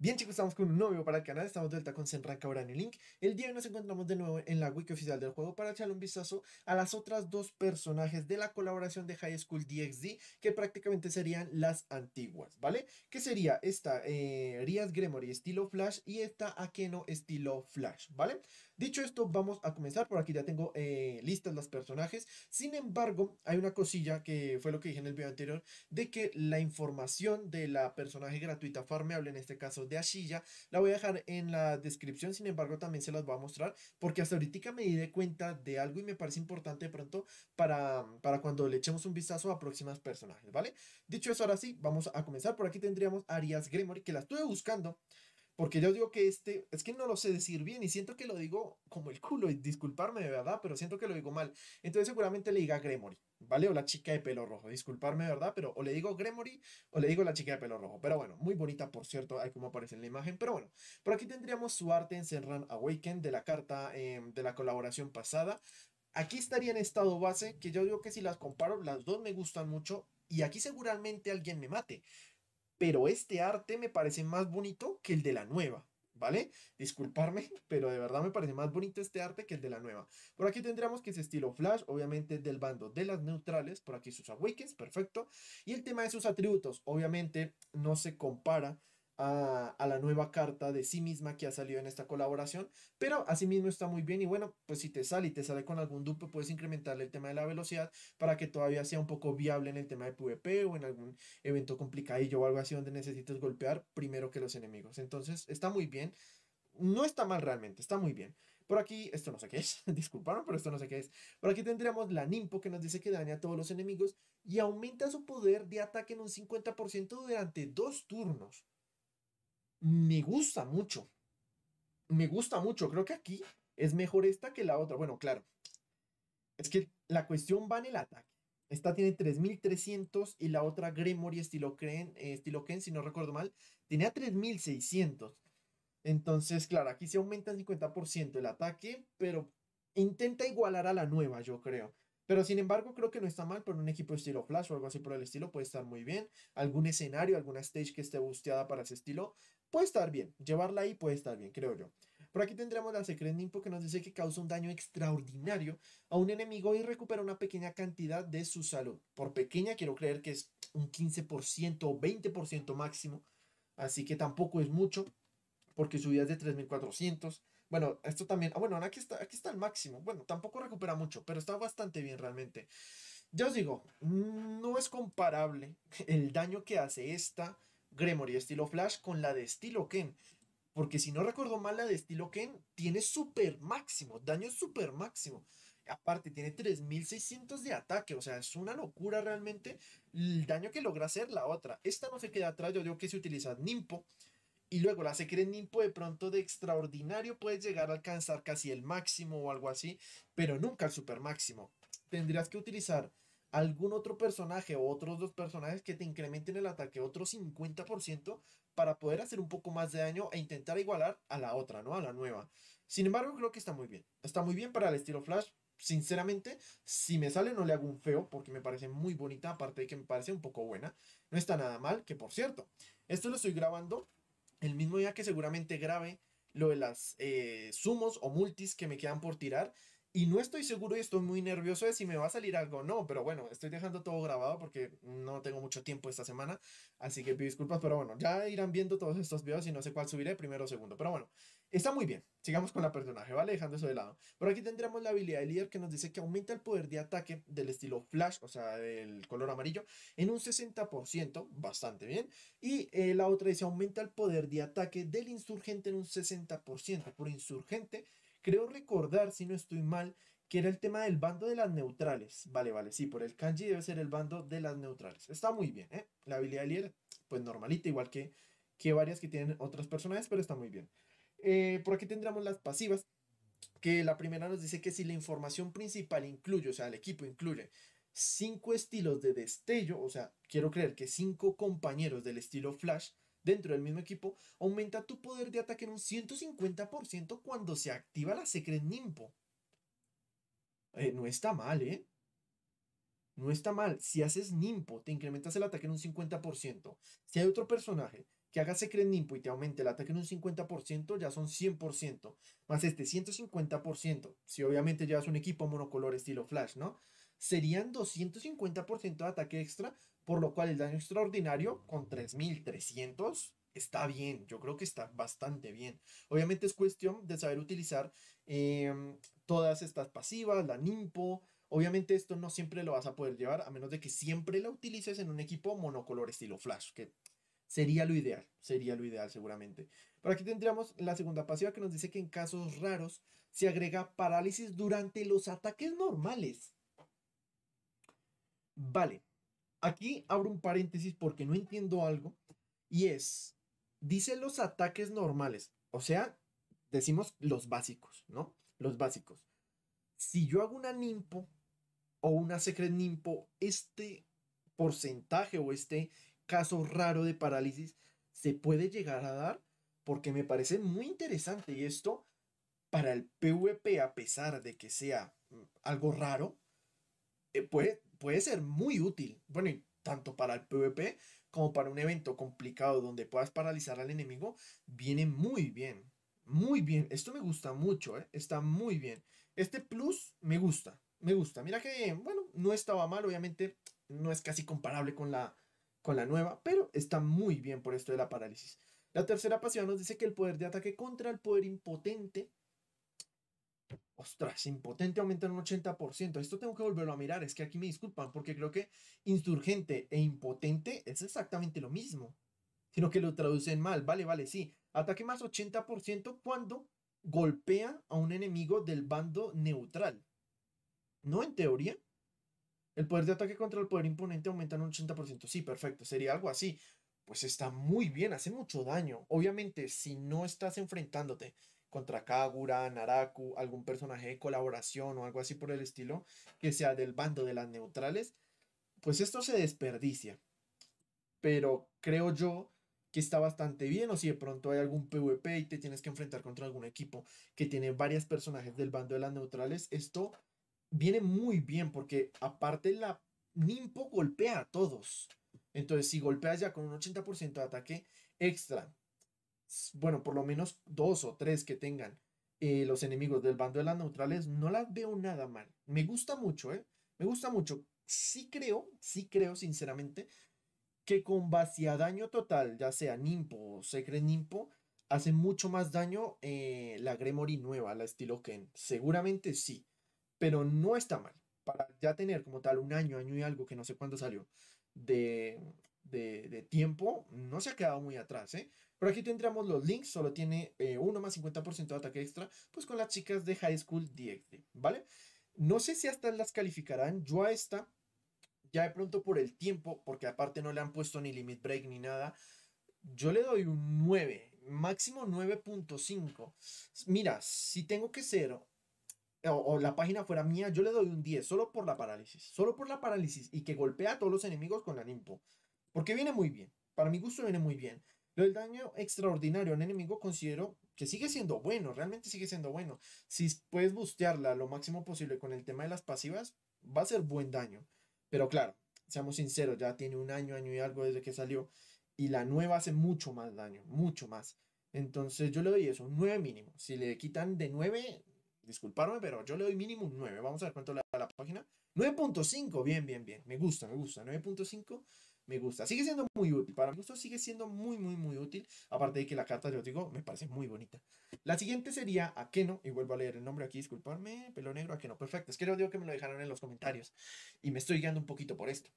Bien chicos, estamos con un nuevo para el canal, estamos de vuelta con Senran Cabrani Link. El día de hoy nos encontramos de nuevo en la wiki oficial del juego para echarle un vistazo a las otras dos personajes de la colaboración de High School DxD, que prácticamente serían las antiguas, ¿vale? Que sería esta eh, Rias Gremory estilo Flash y esta Akeno estilo Flash, ¿vale? Dicho esto, vamos a comenzar, por aquí ya tengo eh, listas las personajes. Sin embargo, hay una cosilla que fue lo que dije en el video anterior, de que la información de la personaje gratuita farmeable, en este caso de Ashilla. La voy a dejar en la descripción, sin embargo también se las voy a mostrar porque hasta ahorita me di cuenta de algo y me parece importante de pronto para, para cuando le echemos un vistazo a próximas personajes, ¿vale? Dicho eso, ahora sí, vamos a comenzar. Por aquí tendríamos Arias Gremory, que la estuve buscando porque yo digo que este, es que no lo sé decir bien y siento que lo digo como el culo, y disculparme de verdad, pero siento que lo digo mal. Entonces seguramente le diga Gremory, ¿vale? O la chica de pelo rojo, disculparme de verdad, pero o le digo Gremory o le digo la chica de pelo rojo. Pero bueno, muy bonita por cierto, hay como aparece en la imagen, pero bueno. Por aquí tendríamos su arte en Senran Awaken de la carta em, de la colaboración pasada. Aquí estaría en estado base, que yo digo que si las comparo, las dos me gustan mucho, y aquí seguramente alguien me mate, pero este arte me parece más bonito que el de la nueva, ¿vale? Disculparme, pero de verdad me parece más bonito este arte que el de la nueva. Por aquí tendríamos que es estilo Flash, obviamente del bando de las neutrales, por aquí sus awakens, perfecto. Y el tema de sus atributos, obviamente no se compara a, la nueva carta de sí misma que ha salido en esta colaboración. Pero mismo está muy bien y bueno, pues si te sale y te sale con algún dupe, puedes incrementarle el tema de la velocidad para que todavía sea un poco viable en el tema de PvP o en algún evento complicadillo o algo así donde necesites golpear primero que los enemigos. Entonces está muy bien. No está mal realmente, está muy bien. Por aquí, esto no sé qué es, disculparon, pero esto no sé qué es. Por aquí tendríamos la Nimpo que nos dice que daña a todos los enemigos y aumenta su poder de ataque en un 50% durante dos turnos me gusta mucho. Me gusta mucho. Creo que aquí es mejor esta que la otra. Bueno, claro. Es que la cuestión va en el ataque. Esta tiene 3300 y la otra Gremory eh, estilo Ken, si no recuerdo mal, tenía 3600. Entonces, claro, aquí se aumenta el 50% el ataque, pero intenta igualar a la nueva, yo creo. Pero sin embargo, creo que no está mal por un equipo de estilo Flash o algo así por el estilo, puede estar muy bien. Algún escenario, alguna stage que esté busteada para ese estilo, puede estar bien. Llevarla ahí puede estar bien, creo yo. Por aquí tendremos la Secret Nimpo que nos dice que causa un daño extraordinario a un enemigo y recupera una pequeña cantidad de su salud. Por pequeña, quiero creer que es un 15% o 20% máximo. Así que tampoco es mucho, porque su vida es de 3400. Bueno, esto también. Ah, bueno, aquí está, aquí está el máximo. Bueno, tampoco recupera mucho, pero está bastante bien realmente. Ya os digo, mm, no es comparable el daño que hace esta Gremory estilo Flash con la de estilo Ken. Porque si no recuerdo mal, la de estilo Ken tiene super máximo, daño super máximo. Aparte, tiene 3600 de ataque, o sea, es una locura realmente el daño que logra hacer la otra. Esta no se queda atrás, yo digo que se utiliza Nimpo, y luego la Secret Nimpo de pronto de extraordinario puedes llegar a alcanzar casi el máximo o algo así, pero nunca el super máximo. Tendrías que utilizar algún otro personaje o otros dos personajes que te incrementen el ataque otro 50% para poder hacer un poco más de daño e intentar igualar a la otra, ¿no? A la nueva. Sin embargo, creo que está muy bien. Está muy bien para el estilo Flash. Sinceramente, si me sale no le hago un feo porque me parece muy bonita, aparte de que me parece un poco buena. No está nada mal, que por cierto, esto lo estoy grabando el mismo día que seguramente grabe lo de las eh, sumos o multis que me quedan por tirar. Y no estoy seguro y estoy muy nervioso de si me va a salir algo o no, pero bueno, estoy dejando todo grabado porque no tengo mucho tiempo esta semana, así que pido disculpas, pero bueno, ya irán viendo todos estos videos y no sé cuál subiré, primero o segundo, pero bueno, Está muy bien. Sigamos con la personaje, ¿vale? Dejando eso de lado. Por aquí tendremos la habilidad de líder que nos dice que aumenta el poder de ataque del estilo flash, o sea, del color amarillo, en un 60%, bastante bien. Y eh, la otra dice aumenta el poder de ataque del insurgente en un 60%. Por insurgente, creo recordar, si no estoy mal, que era el tema del bando de las neutrales. Vale, vale, sí, por el kanji debe ser el bando de las neutrales. Está muy bien, ¿eh? La habilidad de líder, pues normalita, igual que, que varias que tienen Otras personajes, pero está muy bien. Eh, por aquí tendríamos las pasivas, que la primera nos dice que si la información principal incluye, o sea, el equipo incluye cinco estilos de destello, o sea, quiero creer que cinco compañeros del estilo Flash dentro del mismo equipo, aumenta tu poder de ataque en un 150% cuando se activa la Secret Nimpo. Eh, no está mal, ¿eh? No está mal. Si haces Nimpo, te incrementas el ataque en un 50%. Si hay otro personaje hagas haga Secret Nimpo y te aumente el ataque en un 50%, ya son 100%, más este 150%, si obviamente llevas un equipo monocolor estilo Flash, ¿no? Serían 250% de ataque extra, por lo cual el daño extraordinario con 3300 está bien, yo creo que está bastante bien. Obviamente es cuestión de saber utilizar em, todas estas pasivas, la Nimpo. Obviamente esto no siempre lo vas a poder llevar, a menos de que siempre la utilices en un equipo monocolor estilo Flash, que Sería lo ideal, sería lo ideal seguramente. Pero aquí tendríamos la segunda pasiva que nos dice que en casos raros se agrega parálisis durante los ataques normales. Vale, aquí abro un paréntesis porque no entiendo algo y es, dice los ataques normales, o sea, decimos los básicos, ¿no? Los básicos. Si yo hago una nimpo o una secret nimpo, este porcentaje o este caso raro de parálisis se puede llegar a dar, porque me parece muy interesante y esto para el PvP, a pesar de que sea mm, algo raro, eh, puede, puede ser muy útil. Bueno, tanto para el PvP como para un evento complicado donde puedas paralizar al enemigo, viene muy bien. Muy bien, esto me gusta mucho, eh, está muy bien. Este plus me gusta, me gusta. Mira que, bueno, no estaba mal, obviamente no es casi comparable con la con la nueva, pero está muy bien por esto de la parálisis. La tercera pasiva nos dice que el poder de ataque contra el poder impotente. Ostras, impotente aumenta un 80%. Esto tengo que volverlo a mirar. Es que aquí me disculpan porque creo que insurgente e impotente es exactamente lo mismo. Sino que lo traducen mal. Vale, vale, sí. Ataque más 80% cuando golpea a un enemigo del bando neutral. No en teoría, el poder de ataque contra el poder imponente aumenta en un 80%. Sí, perfecto, sería algo así. Pues está muy bien, hace mucho daño. Obviamente, si no estás enfrentándote contra Kagura, Naraku, algún personaje de colaboración o algo así por el estilo, que sea del bando de las neutrales, pues esto se desperdicia. Pero creo yo que está bastante bien, o si de pronto hay algún PvP y te tienes que enfrentar contra algún equipo que tiene varios personajes del bando de las neutrales, esto viene muy bien porque aparte la Nimpo golpea a todos. Entonces, si golpeas ya con un 80% de ataque extra, bueno, por lo menos dos o tres que tengan eh, los enemigos del bando de las neutrales, no las veo nada mal. Me gusta mucho, ¿eh? Me gusta mucho. Sí creo, sí creo sinceramente, que con vacía daño total, ya sea Nimpo o Secret Nimpo, hace mucho más daño eh, la Gremory nueva, la estilo Ken. Seguramente sí pero no está mal. Para ya tener como tal un año, año y algo, que no sé cuándo salió, de, tiempo, no se ha quedado muy atrás, ¿eh? Pero aquí tendríamos los links, solo tiene eh, uno más 50% de ataque extra, pues con las chicas de High School DxD, ¿vale? No sé si hasta las calificarán, yo a esta, ya de pronto por el tiempo, porque aparte no le han puesto ni limit break ni nada, yo le doy un 9, máximo 9.5. Mira, si tengo que ser o, la página fuera mía, yo le doy un 10 solo por la parálisis. Solo por la parálisis y que golpea a todos los enemigos con la Nimpo. Porque viene muy bien. Para mi gusto viene muy bien. Lo del daño extraordinario Un enemigo considero que sigue siendo bueno, realmente sigue siendo bueno. Si puedes bustearla lo máximo posible con el tema de las pasivas, va a ser buen daño. Pero claro, seamos sinceros, ya tiene un año, año y algo desde que salió. Y la nueva hace mucho más daño, mucho más. Entonces yo le doy eso, un 9 mínimo. Si le quitan de 9, Disculparme, pero yo le doy mínimo 9. Vamos a ver cuánto le da la página. 9.5, bien, bien, bien. Me gusta, me gusta. 9.5 me gusta. Sigue siendo muy útil. Para mi gusto sigue siendo muy, muy, muy útil. Aparte de que la carta, yo digo, me parece muy bonita. La siguiente sería Akeno. Y vuelvo a leer el nombre aquí, disculparme. Pelo negro, Akeno. Perfecto. Es que yo digo que me lo dejaron en los comentarios. Y me estoy guiando un poquito por esto.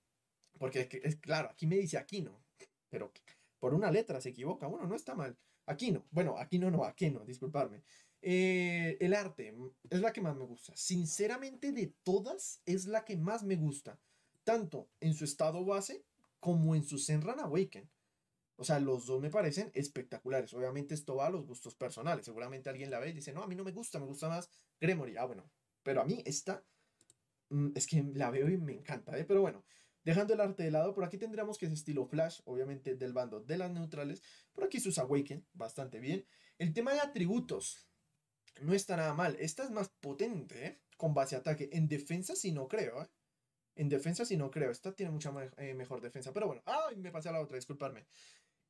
Porque es, claro, aquí me dice no Pero por una letra se equivoca. Bueno, no está mal. Aquino. Bueno, aquí no, Akeno, disculparme. Eh, el arte mm, es la que más me gusta. Sinceramente, de todas, es la que más me gusta. Tanto en su estado base como en su Senran Awaken. O sea, los dos me parecen espectaculares. Obviamente, esto va a los gustos personales. Seguramente alguien la ve y dice: No, a mí no me gusta, me gusta más Gremory. Ah, bueno. Pero a mí esta mm, es que la veo y me encanta, ¿eh? Pero bueno, dejando el arte de lado, por aquí tendríamos que es estilo Flash, obviamente del bando de las neutrales. Por aquí sus Awaken, bastante bien. El tema de atributos, no está nada mal. Esta es más potente, ¿eh? Con base ataque. En defensa si no creo, ¿eh? En defensa sí no creo. Esta tiene mucha eh, mejor defensa. Pero bueno. ¡Ay! Me pasé a la otra, disculparme.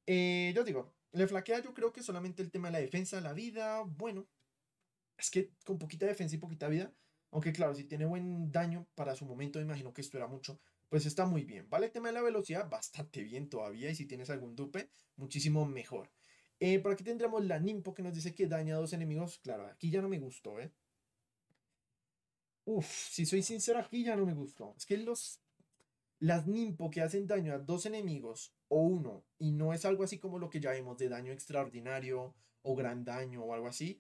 yo digo, le flaquea yo creo que solamente el tema de la defensa, la vida. Bueno. Es que con poquita defensa y poquita vida. Aunque claro, si tiene buen daño para su momento, me imagino que esto era mucho. Pues está muy bien. Vale, el tema de la velocidad, bastante bien todavía. Y si tienes algún dupe, muchísimo mejor. Eh, por aquí tendremos la Nimpo que nos dice que daña a dos enemigos. Claro, aquí ya no me gustó, ¿eh? Uf, si soy sincero, aquí ya no me gustó. Es que los, las Nimpo que hacen daño a dos enemigos o uno, y no es algo así como lo que ya vimos de daño extraordinario o gran daño o algo así,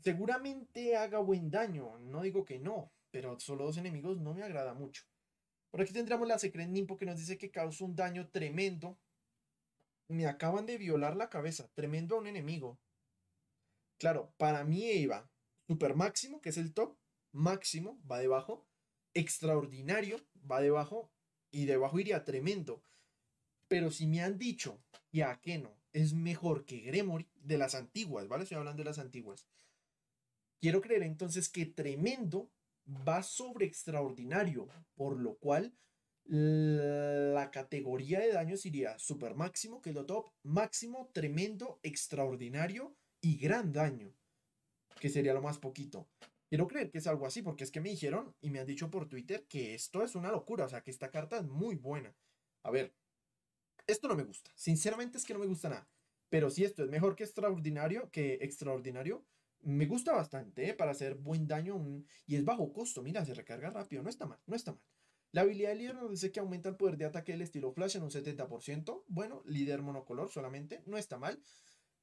seguramente haga buen daño. No digo que no, pero solo dos enemigos no me agrada mucho. Por aquí tendremos la Secret Nimpo que nos dice que causa un daño tremendo me acaban de violar la cabeza, tremendo a un enemigo. Claro, para mí iba super máximo, que es el top, máximo, va debajo, extraordinario, va debajo, y debajo iría tremendo. Pero si me han dicho, ya que no, es mejor que Gremory de las antiguas, ¿vale? Estoy hablando de las antiguas. Quiero creer entonces que tremendo va sobre extraordinario, por lo cual la categoría de daño Sería super máximo, que es lo top, máximo, tremendo, extraordinario y gran daño, que sería lo más poquito. Quiero creer que es algo así, porque es que me dijeron y me han dicho por Twitter que esto es una locura, o sea, que esta carta es muy buena. A ver, esto no me gusta, sinceramente es que no me gusta nada, pero si esto es mejor que extraordinario, que extraordinario, me gusta bastante ¿eh? para hacer buen daño mm, y es bajo costo, mira, se recarga rápido, no está mal, no está mal. La habilidad de líder nos dice que aumenta el poder de ataque del estilo Flash en un 70%. Bueno, líder monocolor solamente, no está mal.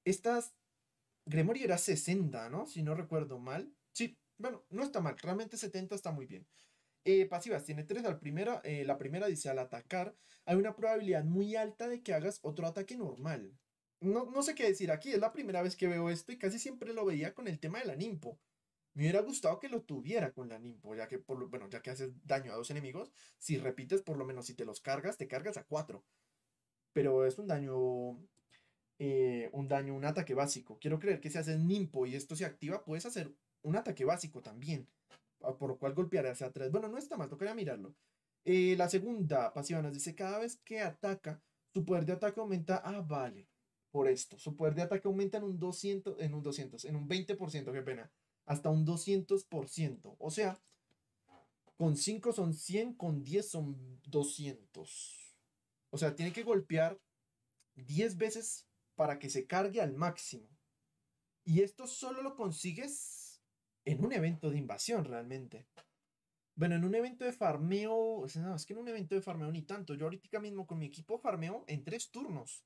Estas... Gremory era 60, ¿no? Si no recuerdo mal. Sí, bueno, no está mal. Realmente 70 está muy bien. Eh, pasivas, tiene tres. La primera, eh, la primera dice al atacar, hay una probabilidad muy alta de que hagas otro ataque normal. No, no sé qué decir aquí, es la primera vez que veo esto y casi siempre lo veía con el tema de la Nimpo. Me hubiera gustado que lo tuviera con la Nimpo, ya que, por bueno, ya que haces daño a dos enemigos, si repites, por lo menos si te los cargas, te cargas a cuatro. Pero es un daño, eh, un daño, un ataque básico. Quiero creer que si haces Nimpo y esto se activa, puedes hacer un ataque básico también, ah, por lo cual golpearás a tres. Bueno, no está mal, tocaría mirarlo. Eh, la segunda pasiva nos dice, cada vez que ataca, su poder de ataque aumenta, ah, vale, por esto. Su poder de ataque aumenta en un 200, en un 200, en un 20%, qué pena hasta un 200%. O sea, con 5 son 100, con 10 son 200. O sea, tiene que golpear 10 veces para que se cargue al máximo. Y esto solo lo consigues en un evento de invasión realmente. Bueno, en un evento de farmeo, es que en un evento de farmeo ni tanto. Yo ahorita mismo con mi equipo farmeo en tres turnos.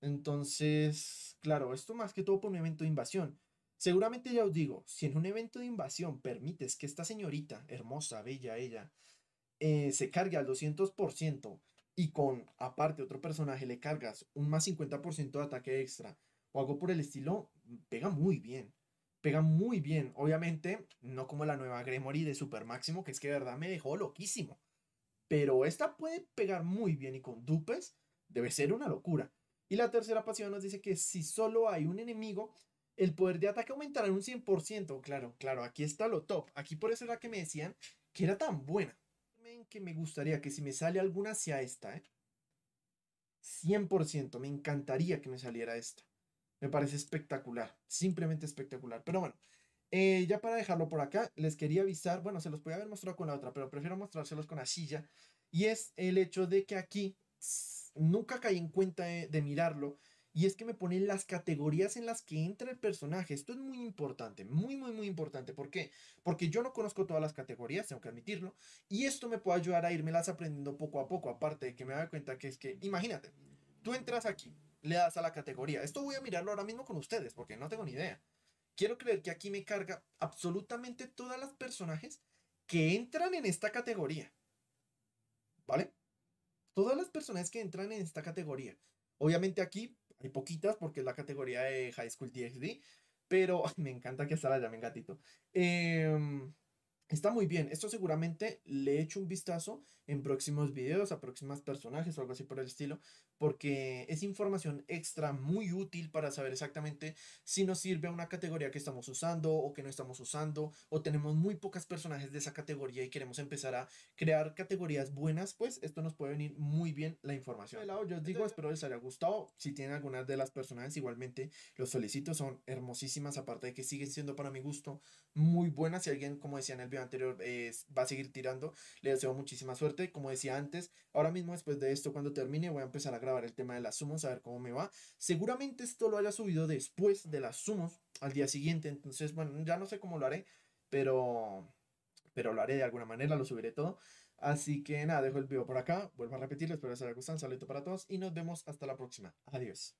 Entonces, claro, esto más que todo por un evento de invasión. Seguramente ya os digo, si en un evento de invasión permites que esta señorita, hermosa, bella ella, eh, se cargue al 200% y con, aparte, otro personaje le cargas un más 50% de ataque extra o algo por el estilo, pega muy bien. Pega muy bien. Obviamente, no como la nueva Gremory de Super Máximo, que es que de verdad me dejó loquísimo. Pero esta puede pegar muy bien y con dupes debe ser una locura. Y la tercera pasión nos dice que si solo hay un enemigo, el poder de ataque aumentará en un 100%. Claro, claro, aquí está lo top. Aquí por eso era que me decían que era tan buena. Que me gustaría que si me sale alguna sea esta, ¿eh? 100%. Me encantaría que me saliera esta. Me parece espectacular. Simplemente espectacular. Pero bueno, eh, ya para dejarlo por acá, les quería avisar. Bueno, se los podía haber mostrado con la otra, pero prefiero mostrárselos con la silla. Y es el hecho de que aquí nunca caí en cuenta eh, de mirarlo y es que me ponen las categorías en las que entra el personaje. Esto es muy importante, muy, muy, muy importante. ¿Por qué? Porque yo no conozco todas las categorías, tengo que admitirlo. Y esto me puede ayudar a irme las aprendiendo poco a poco. Aparte de que me da cuenta que es que, imagínate, tú entras aquí, le das a la categoría. Esto voy a mirarlo ahora mismo con ustedes, porque no tengo ni idea. Quiero creer que aquí me carga absolutamente todas las personajes que entran en esta categoría. ¿Vale? Todas las personas que entran en esta categoría. Obviamente aquí hay poquitas porque es la categoría de High School DxD, pero me encanta que hasta la llamen gatito. Em, está muy bien, esto seguramente le he hecho un vistazo en próximos videos, a próximos personajes o algo así por el estilo, porque es información extra muy útil para saber exactamente si nos sirve a una categoría que estamos usando o que no estamos usando, o tenemos muy pocas personajes de esa categoría y queremos empezar a crear categorías buenas, pues esto nos puede venir muy bien la información. De lado, yo os digo, espero les haya gustado. Si tienen algunas de las personajes, igualmente los solicito, son hermosísimas, aparte de que siguen siendo para mi gusto muy buenas. Si alguien, como decía en el video anterior, va a seguir tirando, Le deseo muchísima suerte como decía antes, ahora mismo después de esto, cuando termine, voy a empezar a grabar el tema de las sumos, a ver cómo me va. Seguramente esto lo haya subido después de las sumos, al día siguiente, entonces, bueno, ya no sé cómo lo haré, pero, pero lo haré de alguna manera, lo subiré todo. Así que nada, dejo el video por acá, vuelvo a repetirlo, espero les haya gustado, un saludo para todos y nos vemos hasta la próxima. Adiós.